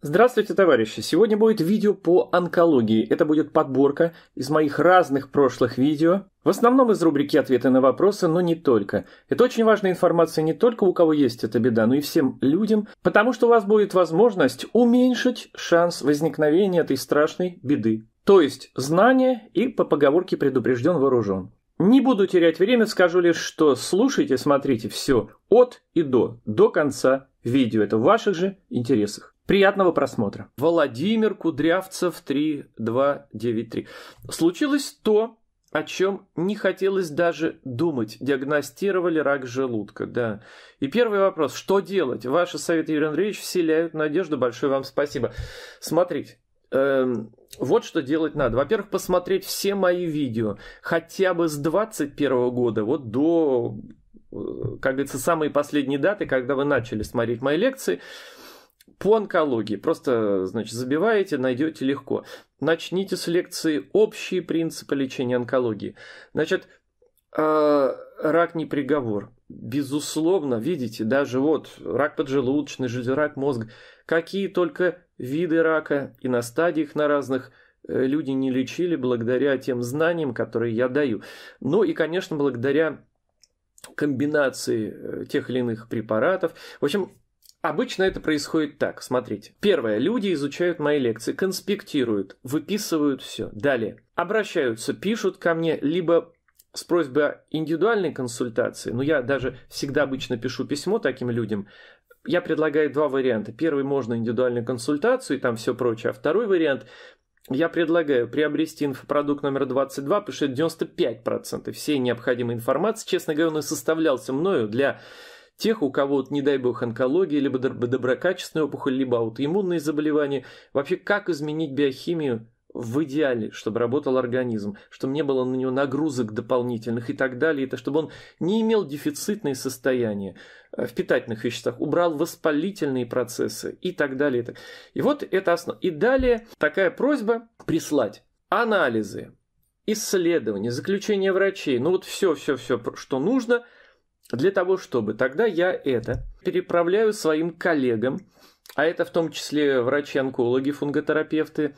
Здравствуйте, товарищи! Сегодня будет видео по онкологии. Это будет подборка из моих разных прошлых видео, в основном из рубрики «Ответы на вопросы», но не только. Это очень важная информация не только у кого есть эта беда, но и всем людям, потому что у вас будет возможность уменьшить шанс возникновения этой страшной беды. То есть знание и по поговорке «предупрежден вооружен». Не буду терять время, скажу лишь, что слушайте, смотрите все от и до, до конца видео. Это в ваших же интересах. Приятного просмотра. Владимир Кудрявцев 3293. Случилось то, о чем не хотелось даже думать. Диагностировали рак желудка, да. И первый вопрос. Что делать? Ваши советы, Юрий Андреевич, вселяют надежду. Большое вам спасибо. Смотрите. Эм, вот что делать надо. Во-первых, посмотреть все мои видео. Хотя бы с 21 года, вот до, э, как говорится, самой последней даты, когда вы начали смотреть мои лекции по онкологии. Просто, значит, забиваете, найдете легко. Начните с лекции «Общие принципы лечения онкологии». Значит, а, рак не приговор. Безусловно, видите, даже вот рак поджелудочной железы, рак мозга, какие только виды рака и на стадиях на разных э, люди не лечили благодаря тем знаниям, которые я даю. Ну и, конечно, благодаря комбинации э, тех или иных препаратов. В общем, Обычно это происходит так, смотрите. Первое, люди изучают мои лекции, конспектируют, выписывают все. Далее, обращаются, пишут ко мне, либо с просьбой о индивидуальной консультации, но я даже всегда обычно пишу письмо таким людям, я предлагаю два варианта. Первый можно индивидуальную консультацию и там все прочее. А второй вариант я предлагаю приобрести инфопродукт номер 22, потому что это 95% всей необходимой информации. Честно говоря, он и составлялся мною для тех, у кого, не дай бог, онкология, либо доброкачественная опухоль, либо аутоиммунные заболевания. Вообще, как изменить биохимию в идеале, чтобы работал организм, чтобы не было на него нагрузок дополнительных и так далее, это чтобы он не имел дефицитные состояния э, в питательных веществах, убрал воспалительные процессы и так далее. И вот это основа. И далее такая просьба прислать анализы, исследования, заключения врачей, ну вот все, все, все, что нужно – для того, чтобы тогда я это переправляю своим коллегам, а это в том числе врачи-онкологи, фунготерапевты,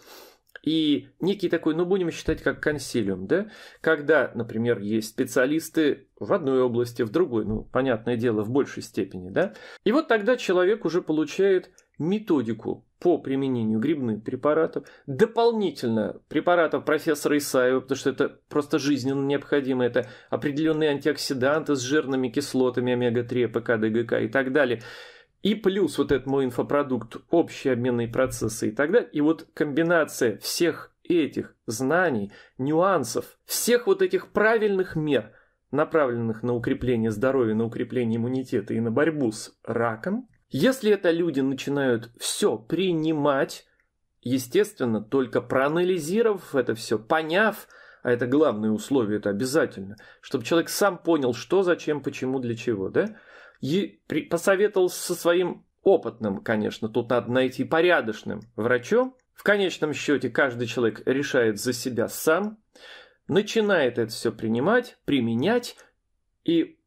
и некий такой, ну будем считать как консилиум, да, когда, например, есть специалисты в одной области, в другой, ну, понятное дело, в большей степени, да, и вот тогда человек уже получает методику по применению грибных препаратов, дополнительно препаратов профессора Исаева, потому что это просто жизненно необходимо, это определенные антиоксиданты с жирными кислотами омега-3, ПК, ДГК и так далее. И плюс вот этот мой инфопродукт, общие обменные процессы и так далее. И вот комбинация всех этих знаний, нюансов, всех вот этих правильных мер, направленных на укрепление здоровья, на укрепление иммунитета и на борьбу с раком – если это люди начинают все принимать, естественно, только проанализировав это все, поняв, а это главное условие, это обязательно, чтобы человек сам понял, что, зачем, почему, для чего, да, и посоветовал со своим опытным, конечно, тут надо найти порядочным врачом. В конечном счете каждый человек решает за себя сам, начинает это все принимать, применять, и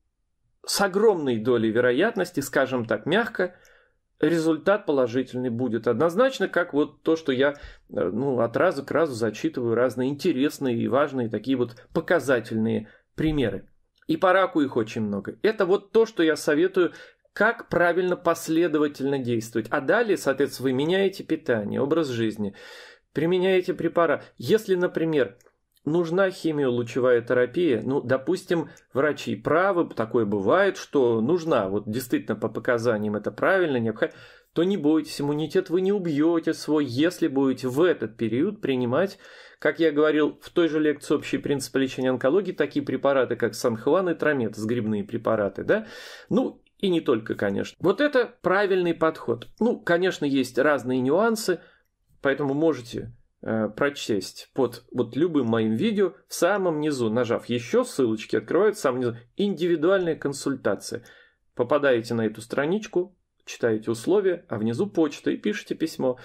с огромной долей вероятности, скажем так мягко, результат положительный будет. Однозначно, как вот то, что я э, ну, от раза к разу зачитываю разные интересные и важные такие вот показательные примеры. И по раку их очень много. Это вот то, что я советую, как правильно последовательно действовать. А далее, соответственно, вы меняете питание, образ жизни, применяете препарат. Если, например, нужна химиолучевая терапия. Ну, допустим, врачи правы, такое бывает, что нужна, вот действительно по показаниям это правильно, необходимо, то не бойтесь, иммунитет вы не убьете свой, если будете в этот период принимать, как я говорил в той же лекции «Общие принципы лечения онкологии», такие препараты, как санхван и трамет, грибные препараты, да? Ну, и не только, конечно. Вот это правильный подход. Ну, конечно, есть разные нюансы, поэтому можете Э, прочесть под вот любым моим видео в самом низу, нажав еще ссылочки, открывают в самом низу индивидуальные консультации. Попадаете на эту страничку, читаете условия, а внизу почта и пишете письмо.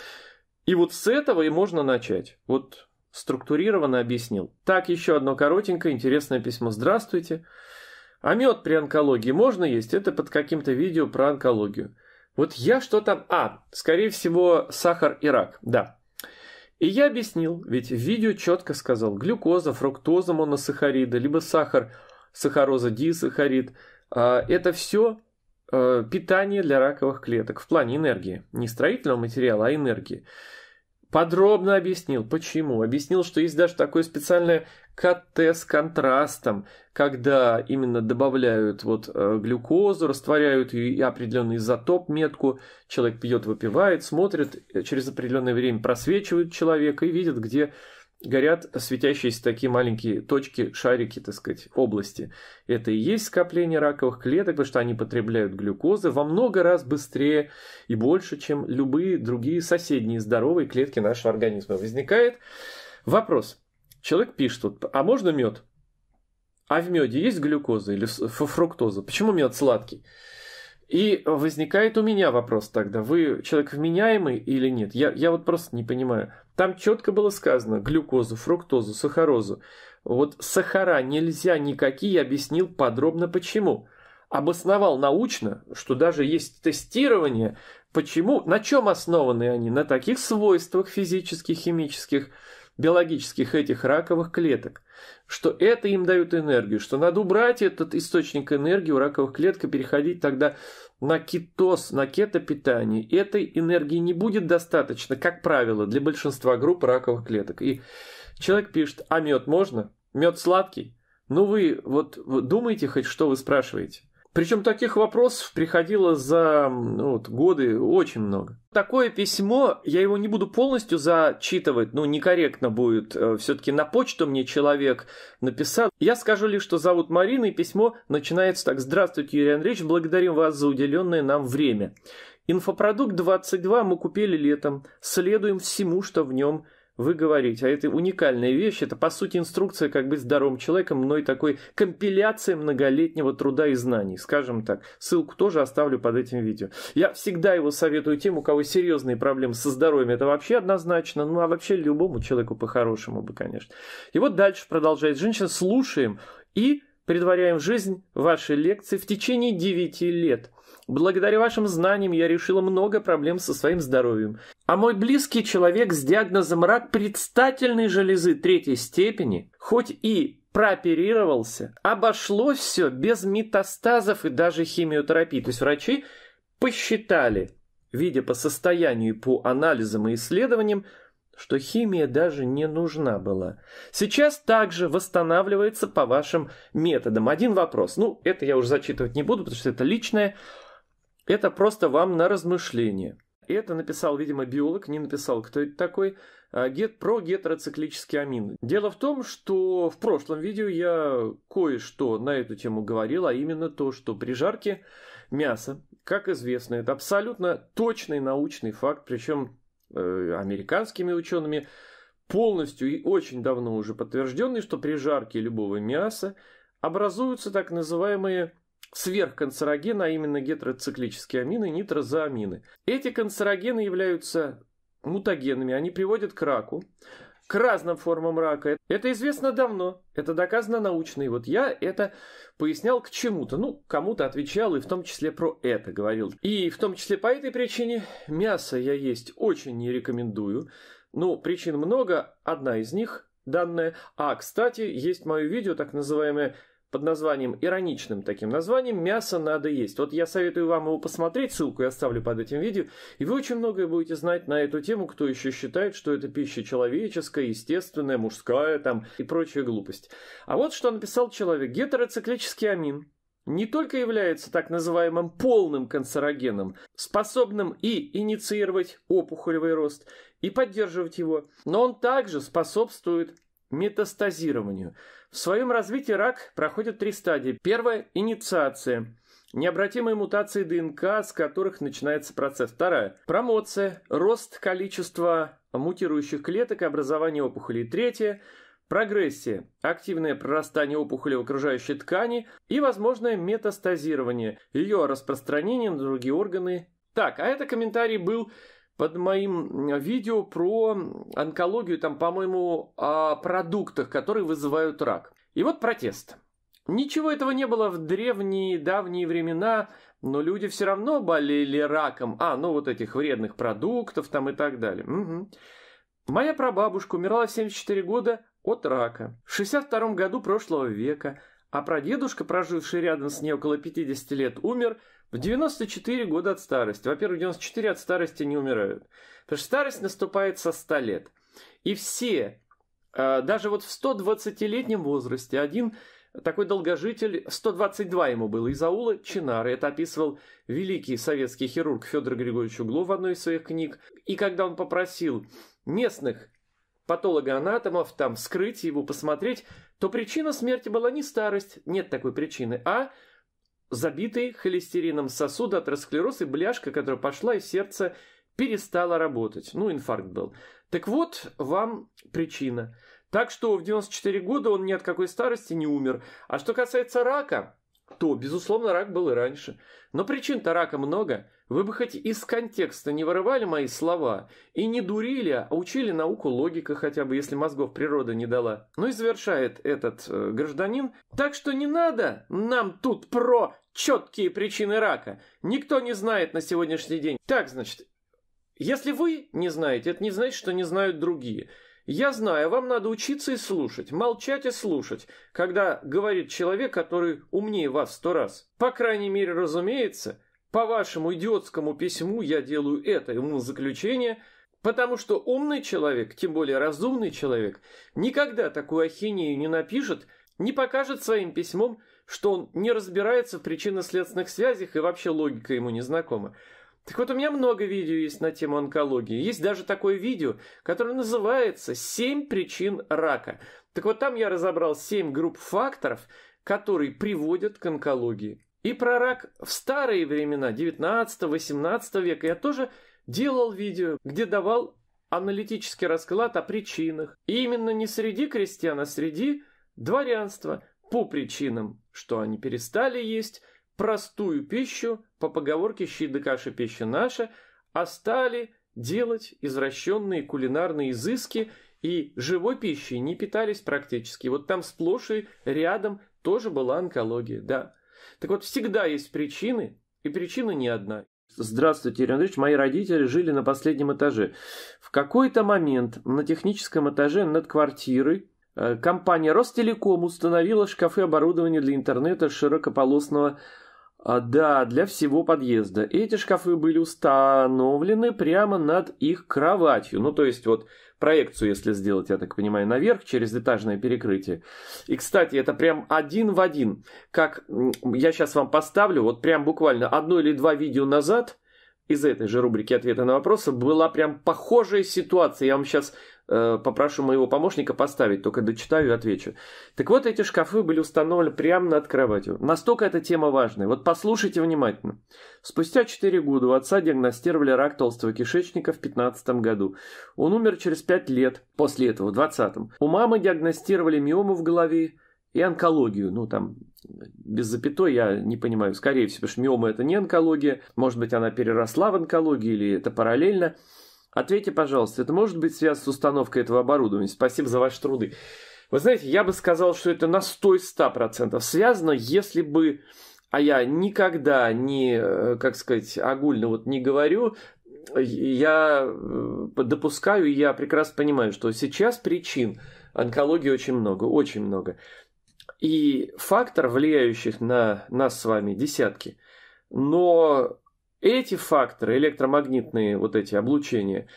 И вот с этого и можно начать. Вот структурированно объяснил. Так, еще одно коротенькое интересное письмо. Здравствуйте. А мед при онкологии можно есть? Это под каким-то видео про онкологию. Вот я что там... А, скорее всего, сахар и рак. Да, и я объяснил, ведь в видео четко сказал, глюкоза, фруктоза, моносахарида, либо сахар, сахароза, дисахарид. А, это все э, питание для раковых клеток в плане энергии. Не строительного материала, а энергии. Подробно объяснил, почему. Объяснил, что есть даже такое специальное КТ с контрастом, когда именно добавляют вот э, глюкозу, растворяют ее и определенный изотоп, метку. Человек пьет, выпивает, смотрит, э, через определенное время просвечивают человека и видят, где горят светящиеся такие маленькие точки, шарики, так сказать, области. Это и есть скопление раковых клеток, потому что они потребляют глюкозы во много раз быстрее и больше, чем любые другие соседние здоровые клетки нашего организма. Возникает вопрос. Человек пишет, вот, а можно мед? А в меде есть глюкоза или фруктоза? Почему мед сладкий? И возникает у меня вопрос тогда, вы человек вменяемый или нет? Я, я вот просто не понимаю. Там четко было сказано глюкозу, фруктозу, сахарозу. Вот сахара нельзя никакие, объяснил подробно почему. Обосновал научно, что даже есть тестирование, почему, на чем основаны они, на таких свойствах физических, химических, биологических этих раковых клеток, что это им дают энергию, что надо убрать этот источник энергии у раковых клеток и переходить тогда на китос, на кетопитание, этой энергии не будет достаточно, как правило, для большинства групп раковых клеток. И человек пишет, а мед можно? Мед сладкий? Ну вы вот думаете хоть, что вы спрашиваете? Причем таких вопросов приходило за ну, вот, годы очень много. Такое письмо, я его не буду полностью зачитывать, ну, некорректно будет. Э, Все-таки на почту мне человек написал. Я скажу лишь, что зовут Марина, и письмо начинается так. «Здравствуйте, Юрий Андреевич, благодарим вас за уделенное нам время. Инфопродукт 22 мы купили летом, следуем всему, что в нем есть вы говорите. А это уникальная вещь, это по сути инструкция как быть здоровым человеком, но и такой компиляция многолетнего труда и знаний, скажем так. Ссылку тоже оставлю под этим видео. Я всегда его советую тем, у кого серьезные проблемы со здоровьем, это вообще однозначно, ну а вообще любому человеку по-хорошему бы, конечно. И вот дальше продолжает женщина, слушаем и предваряем жизнь вашей лекции в течение 9 лет – Благодаря вашим знаниям я решила много проблем со своим здоровьем. А мой близкий человек с диагнозом рак предстательной железы третьей степени, хоть и прооперировался, обошлось все без метастазов и даже химиотерапии. То есть врачи посчитали, видя по состоянию и по анализам и исследованиям, что химия даже не нужна была. Сейчас также восстанавливается по вашим методам. Один вопрос. Ну, это я уже зачитывать не буду, потому что это личное. Это просто вам на размышление. Это написал, видимо, биолог, не написал, кто это такой, а, гет, про гетероциклические амины. Дело в том, что в прошлом видео я кое-что на эту тему говорил, а именно то, что при жарке мяса, как известно, это абсолютно точный научный факт, причем э, американскими учеными полностью и очень давно уже подтвержденный, что при жарке любого мяса образуются так называемые сверхканцерогены, а именно гетероциклические амины, нитрозоамины. Эти канцерогены являются мутагенами, они приводят к раку, к разным формам рака. Это известно давно, это доказано научно. И вот я это пояснял к чему-то, ну, кому-то отвечал, и в том числе про это говорил. И в том числе по этой причине мясо я есть очень не рекомендую. Ну, причин много, одна из них данная. А, кстати, есть мое видео, так называемое под названием, ироничным таким названием «Мясо надо есть». Вот я советую вам его посмотреть, ссылку я оставлю под этим видео, и вы очень многое будете знать на эту тему, кто еще считает, что это пища человеческая, естественная, мужская там и прочая глупость. А вот что написал человек. Гетероциклический амин не только является так называемым полным канцерогеном, способным и инициировать опухолевый рост, и поддерживать его, но он также способствует метастазированию – в своем развитии рак проходит три стадии. Первая – инициация. Необратимые мутации ДНК, с которых начинается процесс. Вторая – промоция, рост количества мутирующих клеток и образование опухолей. Третья – прогрессия, активное прорастание опухоли в окружающей ткани и возможное метастазирование, ее распространение на другие органы. Так, а это комментарий был под моим видео про онкологию, там, по-моему, о продуктах, которые вызывают рак. И вот протест. Ничего этого не было в древние, давние времена, но люди все равно болели раком. А, ну вот этих вредных продуктов там и так далее. Угу. Моя прабабушка умирала в 74 года от рака. В 62 году прошлого века. А прадедушка, проживший рядом с ней около 50 лет, умер в 94 года от старости. Во-первых, 94 от старости не умирают. Потому что старость наступает со 100 лет. И все, э, даже вот в 120-летнем возрасте, один такой долгожитель, 122 ему было, из аула Чинары. Это описывал великий советский хирург Федор Григорьевич Углов в одной из своих книг. И когда он попросил местных патологоанатомов там вскрыть его, посмотреть, то причина смерти была не старость, нет такой причины, а забитый холестерином сосуды, атеросклероз и бляшка, которая пошла из сердца, перестала работать. Ну, инфаркт был. Так вот, вам причина. Так что в 94 года он ни от какой старости не умер. А что касается рака, то, безусловно, рак был и раньше. Но причин-то рака много. Вы бы хоть из контекста не вырывали мои слова и не дурили, а учили науку логика хотя бы, если мозгов природа не дала. Ну и завершает этот э, гражданин. Так что не надо нам тут про четкие причины рака. Никто не знает на сегодняшний день. Так, значит, если вы не знаете, это не значит, что не знают другие. Я знаю, вам надо учиться и слушать, молчать и слушать, когда говорит человек, который умнее вас сто раз. По крайней мере, разумеется, по вашему идиотскому письму я делаю это умозаключение, потому что умный человек, тем более разумный человек, никогда такую ахинею не напишет, не покажет своим письмом, что он не разбирается в причинно-следственных связях и вообще логика ему незнакома. Так вот, у меня много видео есть на тему онкологии. Есть даже такое видео, которое называется «Семь причин рака». Так вот, там я разобрал семь групп факторов, которые приводят к онкологии. И про рак в старые времена, 19-18 века, я тоже делал видео, где давал аналитический расклад о причинах. И именно не среди крестьян, а среди дворянства по причинам, что они перестали есть, простую пищу, по поговорке «щи да каша пища наша», а стали делать извращенные кулинарные изыски и живой пищей не питались практически. Вот там сплошь и рядом тоже была онкология, да. Так вот, всегда есть причины, и причина не одна. Здравствуйте, Юрий Андреевич. Мои родители жили на последнем этаже. В какой-то момент на техническом этаже над квартирой э, компания Ростелеком установила шкафы оборудования для интернета широкополосного а, да, для всего подъезда. Эти шкафы были установлены прямо над их кроватью. Ну, то есть вот проекцию, если сделать, я так понимаю, наверх через этажное перекрытие. И, кстати, это прям один в один. Как я сейчас вам поставлю, вот прям буквально одно или два видео назад из этой же рубрики ответа на вопросы была прям похожая ситуация. Я вам сейчас Э, попрошу моего помощника поставить, только дочитаю и отвечу. Так вот, эти шкафы были установлены прямо над кроватью. Настолько эта тема важная. Вот послушайте внимательно. Спустя 4 года у отца диагностировали рак толстого кишечника в 15 году. Он умер через 5 лет после этого, в 20 У мамы диагностировали миому в голове и онкологию, ну там без запятой, я не понимаю, скорее всего, потому что миома это не онкология, может быть она переросла в онкологию или это параллельно. Ответьте, пожалуйста, это может быть связано с установкой этого оборудования? Спасибо за ваши труды. Вы знаете, я бы сказал, что это на 100-100% связано, если бы... А я никогда не, э, как сказать, огульно вот не говорю, я э, допускаю, я прекрасно понимаю, что сейчас причин онкологии очень много, очень много. И фактор, влияющих на нас с вами, десятки. Но эти факторы, электромагнитные вот эти облучения,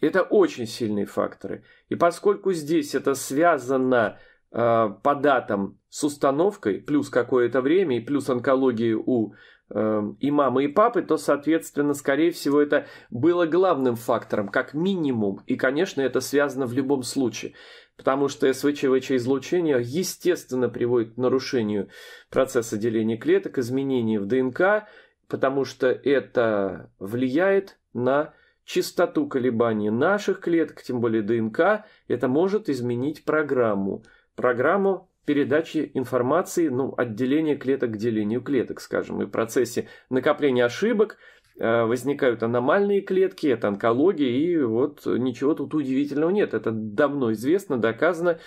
это очень сильные факторы. И поскольку здесь это связано э, по датам с установкой, плюс какое-то время, и плюс онкологии у э, и мамы, и папы, то, соответственно, скорее всего, это было главным фактором, как минимум. И, конечно, это связано в любом случае, потому что СВЧ-ВЧ-излучение, естественно, приводит к нарушению процесса деления клеток, изменений в ДНК, потому что это влияет на частоту колебаний наших клеток, тем более ДНК, это может изменить программу. Программу передачи информации, ну, отделения клеток к делению клеток, скажем, и в процессе накопления ошибок э, возникают аномальные клетки, это онкология, и вот ничего тут удивительного нет. Это давно известно, доказано.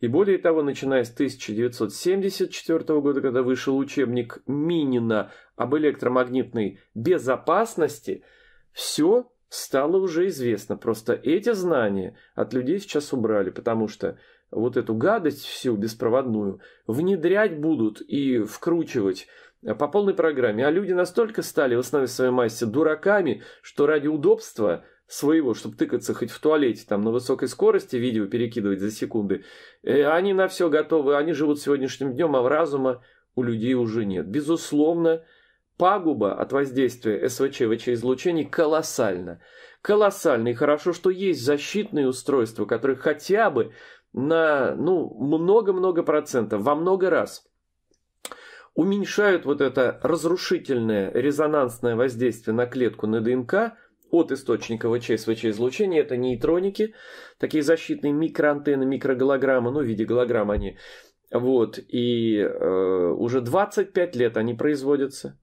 И более того, начиная с 1974 года, когда вышел учебник Минина об электромагнитной безопасности, все стало уже известно. Просто эти знания от людей сейчас убрали, потому что вот эту гадость всю беспроводную внедрять будут и вкручивать э, по полной программе. А люди настолько стали в основе своей массе дураками, что ради удобства своего, чтобы тыкаться хоть в туалете, там на высокой скорости видео перекидывать за секунды, э, они на все готовы, они живут сегодняшним днем, а разума у людей уже нет. Безусловно, пагуба от воздействия СВЧ-ВЧ-излучений колоссальна. Колоссальна. И хорошо, что есть защитные устройства, которые хотя бы на ну, много-много процентов, во много раз уменьшают вот это разрушительное резонансное воздействие на клетку, на ДНК от источника ВЧ-СВЧ-излучения. Это нейтроники, такие защитные микроантенны, микрогалограммы, ну, в виде голограмм они. Вот, и э, уже 25 лет они производятся.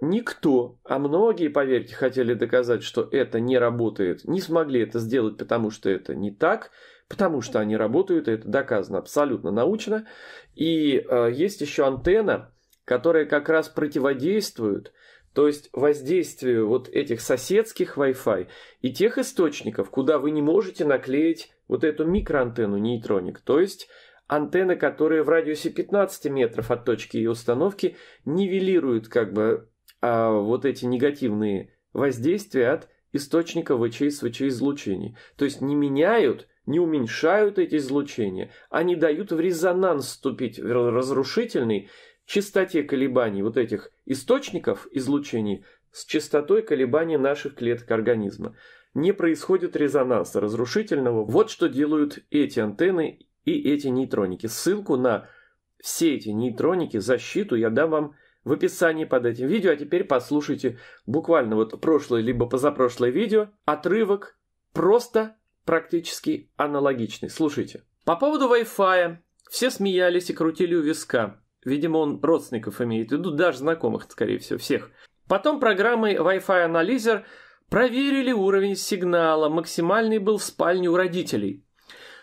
Никто, а многие, поверьте, хотели доказать, что это не работает, не смогли это сделать, потому что это не так, потому что они работают, и это доказано абсолютно научно. И э, есть еще антенна, которая как раз противодействует, то есть воздействию вот этих соседских Wi-Fi и тех источников, куда вы не можете наклеить вот эту микроантенну нейтроник, то есть антенны, которые в радиусе 15 метров от точки ее установки нивелируют как бы а вот эти негативные воздействия от источника ВЧС-ВЧ-излучений. То есть не меняют, не уменьшают эти излучения, они а дают в резонанс вступить в разрушительный частоте колебаний вот этих источников излучений с частотой колебаний наших клеток организма. Не происходит резонанса разрушительного. Вот что делают эти антенны и эти нейтроники. Ссылку на все эти нейтроники, защиту я дам вам в описании под этим видео. А теперь послушайте буквально вот прошлое либо позапрошлое видео. Отрывок просто практически аналогичный. Слушайте. По поводу Wi-Fi все смеялись и крутили у виска. Видимо, он родственников имеет в виду, даже знакомых, скорее всего, всех. Потом программой Wi-Fi анализер проверили уровень сигнала. Максимальный был в спальне у родителей.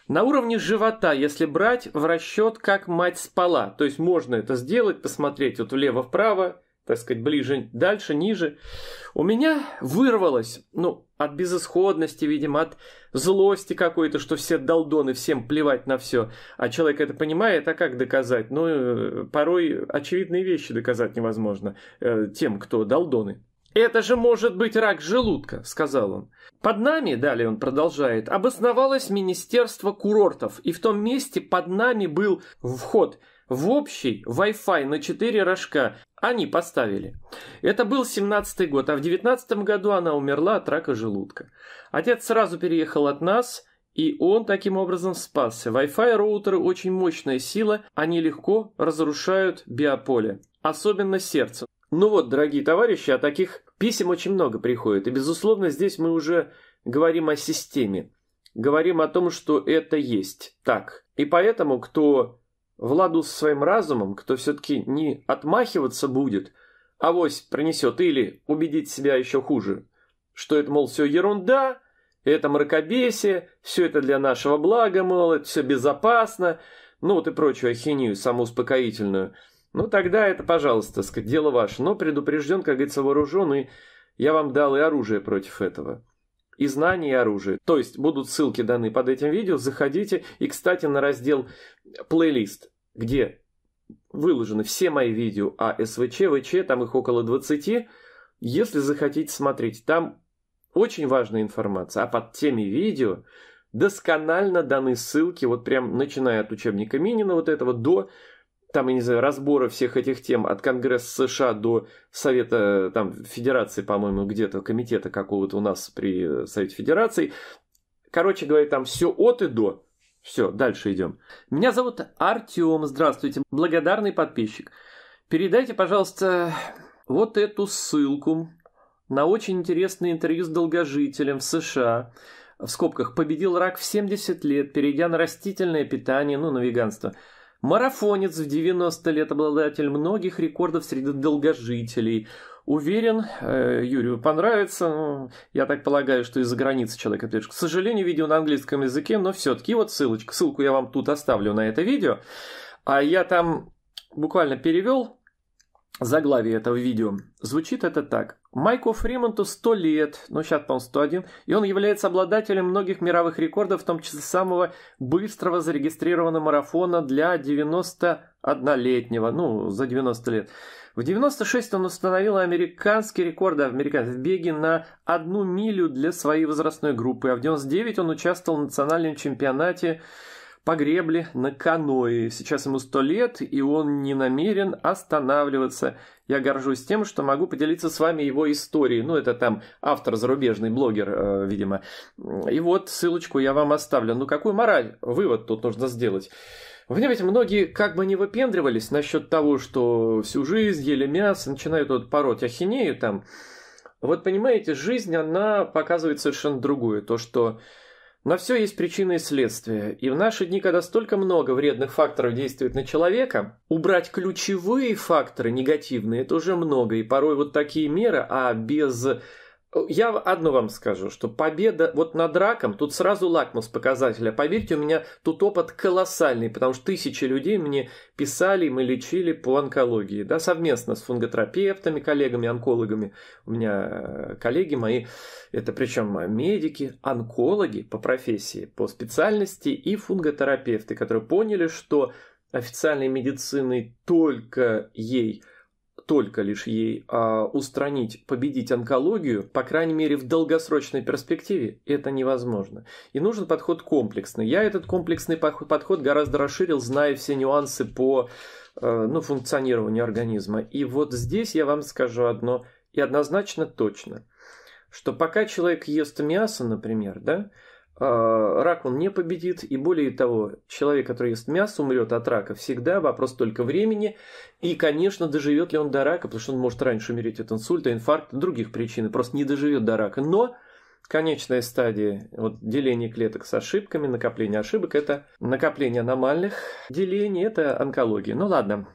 На уровне живота, если брать в расчет, как мать спала, то есть можно это сделать, посмотреть вот влево-вправо, так сказать, ближе, дальше, ниже. У меня вырвалось, ну, от безысходности, видимо, от злости какой-то, что все долдоны, всем плевать на все. А человек это понимает, а как доказать? Ну, э, порой очевидные вещи доказать невозможно э, тем, кто долдоны. «Это же может быть рак желудка», — сказал он. «Под нами», — далее он продолжает, — «обосновалось Министерство курортов, и в том месте под нами был вход в общий Wi-Fi на четыре рожка. Они поставили. Это был 17-й год, а в 19-м году она умерла от рака желудка. Отец сразу переехал от нас, и он таким образом спасся. Wi-Fi роутеры очень мощная сила, они легко разрушают биополе, особенно сердце. Ну вот, дорогие товарищи, о а таких писем очень много приходит. И, безусловно, здесь мы уже говорим о системе. Говорим о том, что это есть. Так. И поэтому, кто в ладу со своим разумом, кто все-таки не отмахиваться будет, а вось принесет или убедить себя еще хуже, что это, мол, все ерунда, это мракобесие, все это для нашего блага, мол, это все безопасно, ну вот и прочую ахинею самоуспокоительную – ну тогда это, пожалуйста, дело ваше, но предупрежден, как говорится, вооружен, и я вам дал и оружие против этого. И знания, и оружие. То есть будут ссылки даны под этим видео, заходите. И, кстати, на раздел «Плейлист», где выложены все мои видео о а, СВЧ, ВЧ, там их около 20. Если захотите смотреть, там очень важная информация. А под теми видео досконально даны ссылки, вот прям начиная от учебника Минина вот этого до там, я не знаю, разбора всех этих тем от Конгресса США до Совета э, там, Федерации, по-моему, где-то комитета какого-то у нас при э, Совете Федерации. Короче говоря, там все от и до. Все, дальше идем. Меня зовут Артем, здравствуйте, благодарный подписчик. Передайте, пожалуйста, вот эту ссылку на очень интересное интервью с долгожителем в США. В скобках «Победил рак в 70 лет, перейдя на растительное питание, ну, на веганство». Марафонец в 90 лет, обладатель многих рекордов среди долгожителей. Уверен, э, Юрию понравится. Ну, я так полагаю, что из-за границы человек отлично. К сожалению, видео на английском языке, но все-таки вот ссылочка. Ссылку я вам тут оставлю на это видео. А я там буквально перевел заглавие этого видео. Звучит это так. Майку Фриманту 100 лет, ну сейчас, по-моему, 101, и он является обладателем многих мировых рекордов, в том числе самого быстрого зарегистрированного марафона для 91-летнего, ну, за 90 лет. В 96 он установил американский рекорд да, американцев в беге на одну милю для своей возрастной группы, а в 99 он участвовал в национальном чемпионате Погребли на каное. Сейчас ему сто лет, и он не намерен останавливаться. Я горжусь тем, что могу поделиться с вами его историей. Ну, это там автор, зарубежный блогер, э, видимо. И вот ссылочку я вам оставлю. Ну, какую мораль, вывод тут нужно сделать? Вы понимаете, многие как бы не выпендривались насчет того, что всю жизнь ели мясо, начинают вот пороть ахинею там. Вот понимаете, жизнь, она показывает совершенно другое. То, что на все есть причины и следствия, и в наши дни, когда столько много вредных факторов действует на человека, убрать ключевые факторы негативные – это уже много, и порой вот такие меры, а без я одно вам скажу, что победа вот над раком, тут сразу лакмус показателя. А поверьте, у меня тут опыт колоссальный, потому что тысячи людей мне писали, мы лечили по онкологии, да, совместно с фунготерапевтами, коллегами, онкологами. У меня э, коллеги мои, это причем медики, онкологи по профессии, по специальности и фунготерапевты, которые поняли, что официальной медицины только ей – только лишь ей, а устранить, победить онкологию, по крайней мере в долгосрочной перспективе, это невозможно. И нужен подход комплексный. Я этот комплексный подход гораздо расширил, зная все нюансы по э, ну, функционированию организма. И вот здесь я вам скажу одно, и однозначно точно, что пока человек ест мясо, например, да, а, рак он не победит, и более того, человек, который ест мясо, умрет от рака всегда, вопрос только времени, и, конечно, доживет ли он до рака, потому что он может раньше умереть от инсульта, инфаркта, других причин, просто не доживет до рака, но конечная стадия вот, деления клеток с ошибками, накопление ошибок, это накопление аномальных делений, это онкология. Ну ладно,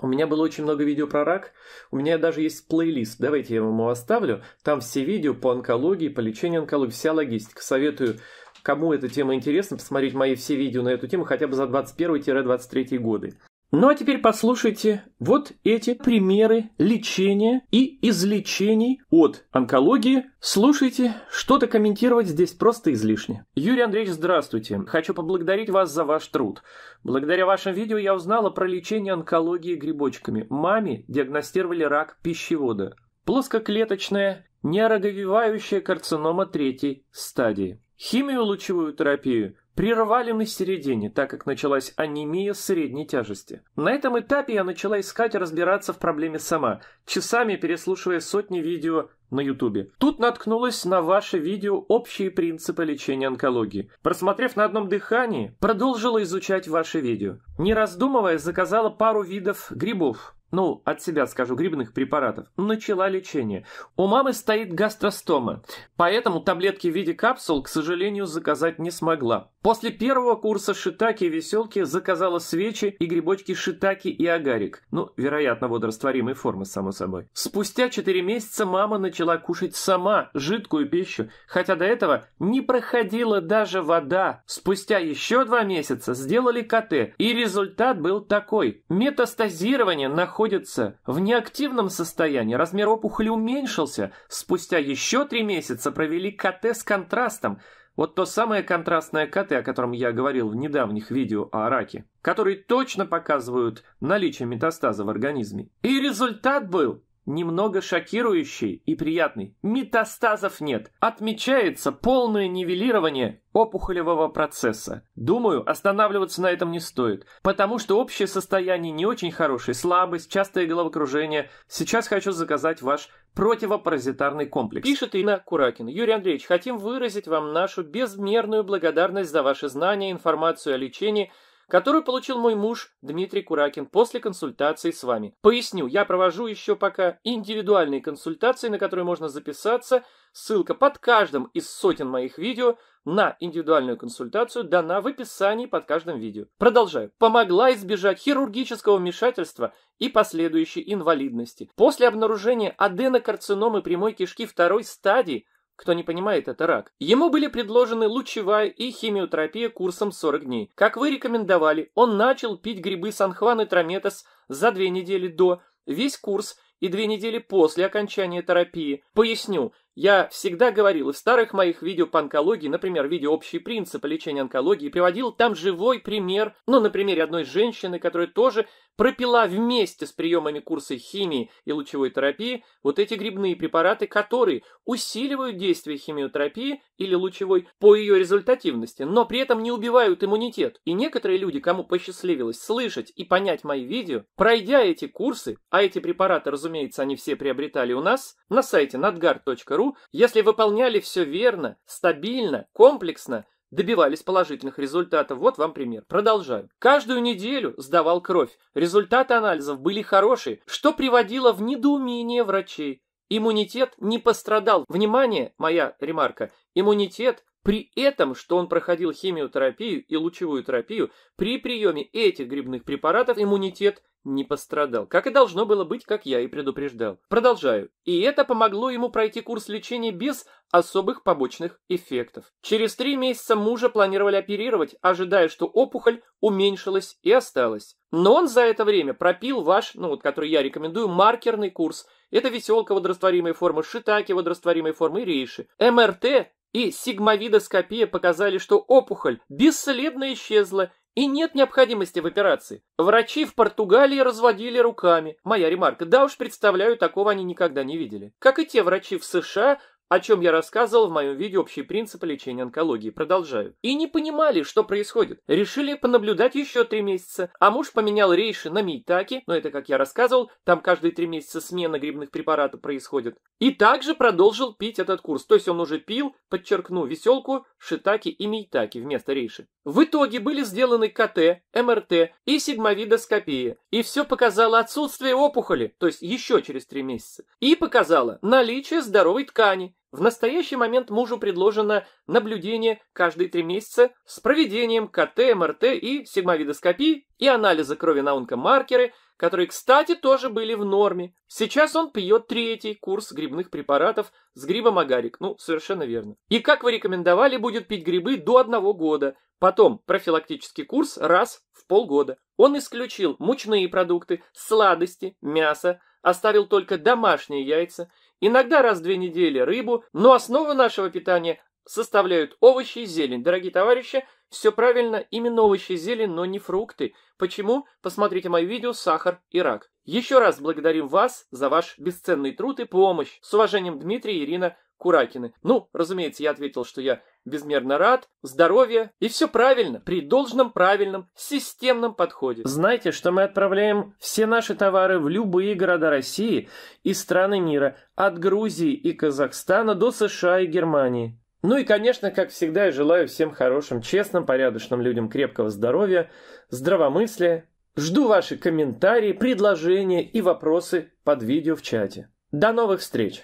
у меня было очень много видео про рак. У меня даже есть плейлист. Давайте я вам его оставлю. Там все видео по онкологии, по лечению онкологии, вся логистика. Советую, кому эта тема интересна, посмотреть мои все видео на эту тему хотя бы за 21-23 годы. Ну а теперь послушайте вот эти примеры лечения и излечений от онкологии. Слушайте, что-то комментировать здесь просто излишне. Юрий Андреевич, здравствуйте. Хочу поблагодарить вас за ваш труд. Благодаря вашим видео я узнала про лечение онкологии грибочками. Маме диагностировали рак пищевода. Плоскоклеточная нероговевающая карцинома третьей стадии. Химию лучевую терапию прервали на середине, так как началась анемия средней тяжести. На этом этапе я начала искать и разбираться в проблеме сама, часами переслушивая сотни видео на ютубе. Тут наткнулась на ваше видео «Общие принципы лечения онкологии». Просмотрев на одном дыхании, продолжила изучать ваше видео. Не раздумывая, заказала пару видов грибов, ну, от себя скажу, грибных препаратов, начала лечение. У мамы стоит гастростома, поэтому таблетки в виде капсул, к сожалению, заказать не смогла. После первого курса шитаки и веселки заказала свечи и грибочки шитаки и агарик, ну, вероятно, водорастворимой формы, само собой. Спустя 4 месяца мама начала кушать сама жидкую пищу, хотя до этого не проходила даже вода. Спустя еще 2 месяца сделали КТ, и результат был такой. Метастазирование находится находится в неактивном состоянии, размер опухоли уменьшился, спустя еще три месяца провели КТ с контрастом, вот то самое контрастное КТ, о котором я говорил в недавних видео о раке, которые точно показывают наличие метастаза в организме. И результат был немного шокирующий и приятный. Метастазов нет. Отмечается полное нивелирование опухолевого процесса. Думаю, останавливаться на этом не стоит, потому что общее состояние не очень хорошее, слабость, частое головокружение. Сейчас хочу заказать ваш противопаразитарный комплекс. Пишет Инна Куракин. Юрий Андреевич, хотим выразить вам нашу безмерную благодарность за ваши знания, информацию о лечении – которую получил мой муж Дмитрий Куракин после консультации с вами. Поясню, я провожу еще пока индивидуальные консультации, на которые можно записаться. Ссылка под каждым из сотен моих видео на индивидуальную консультацию дана в описании под каждым видео. Продолжаю. Помогла избежать хирургического вмешательства и последующей инвалидности. После обнаружения аденокарциномы прямой кишки второй стадии – кто не понимает, это рак. Ему были предложены лучевая и химиотерапия курсом 40 дней. Как вы рекомендовали, он начал пить грибы Санхван и Трометос за две недели до, весь курс и две недели после окончания терапии. Поясню, я всегда говорил, и в старых моих видео по онкологии, например, видео «Общие принципы лечения онкологии», приводил там живой пример, ну, на примере одной женщины, которая тоже пропила вместе с приемами курса химии и лучевой терапии вот эти грибные препараты, которые усиливают действие химиотерапии или лучевой по ее результативности, но при этом не убивают иммунитет. И некоторые люди, кому посчастливилось слышать и понять мои видео, пройдя эти курсы, а эти препараты, разумеется, они все приобретали у нас, на сайте nadgar.ru, если выполняли все верно, стабильно, комплексно, добивались положительных результатов. Вот вам пример. Продолжаю. Каждую неделю сдавал кровь. Результаты анализов были хорошие, что приводило в недоумение врачей. Иммунитет не пострадал. Внимание, моя ремарка. Иммунитет при этом, что он проходил химиотерапию и лучевую терапию, при приеме этих грибных препаратов иммунитет не пострадал. Как и должно было быть, как я и предупреждал. Продолжаю. И это помогло ему пройти курс лечения без особых побочных эффектов. Через три месяца мужа планировали оперировать, ожидая, что опухоль уменьшилась и осталась. Но он за это время пропил ваш, ну вот, который я рекомендую, маркерный курс. Это веселка водорастворимой формы, шитаки водорастворимой формы рейши. МРТ и сигмовидоскопия показали, что опухоль бесследно исчезла и нет необходимости в операции. Врачи в Португалии разводили руками. Моя ремарка. Да уж, представляю, такого они никогда не видели. Как и те врачи в США, о чем я рассказывал в моем видео «Общие принципы лечения онкологии». Продолжаю. И не понимали, что происходит. Решили понаблюдать еще три месяца, а муж поменял рейши на мейтаки, но это, как я рассказывал, там каждые три месяца смена грибных препаратов происходит. И также продолжил пить этот курс, то есть он уже пил, подчеркну, веселку, шитаки и мейтаки вместо рейши. В итоге были сделаны КТ, МРТ и сигмовидоскопия, и все показало отсутствие опухоли, то есть еще через три месяца, и показало наличие здоровой ткани, в настоящий момент мужу предложено наблюдение каждые три месяца с проведением КТ, МРТ и сигмовидоскопии и анализа крови на онкомаркеры, которые, кстати, тоже были в норме. Сейчас он пьет третий курс грибных препаратов с грибом агарик. Ну, совершенно верно. И, как вы рекомендовали, будет пить грибы до одного года. Потом профилактический курс раз в полгода. Он исключил мучные продукты, сладости, мясо, оставил только домашние яйца – иногда раз в две недели рыбу, но основа нашего питания составляют овощи и зелень. Дорогие товарищи, все правильно, именно овощи и зелень, но не фрукты. Почему? Посмотрите мое видео «Сахар и рак». Еще раз благодарим вас за ваш бесценный труд и помощь. С уважением, Дмитрий и Ирина Куракины. Ну, разумеется, я ответил, что я безмерно рад, здоровье и все правильно, при должном правильном системном подходе. Знаете, что мы отправляем все наши товары в любые города России и страны мира, от Грузии и Казахстана до США и Германии. Ну и, конечно, как всегда, я желаю всем хорошим, честным, порядочным людям крепкого здоровья, здравомыслия. Жду ваши комментарии, предложения и вопросы под видео в чате. До новых встреч!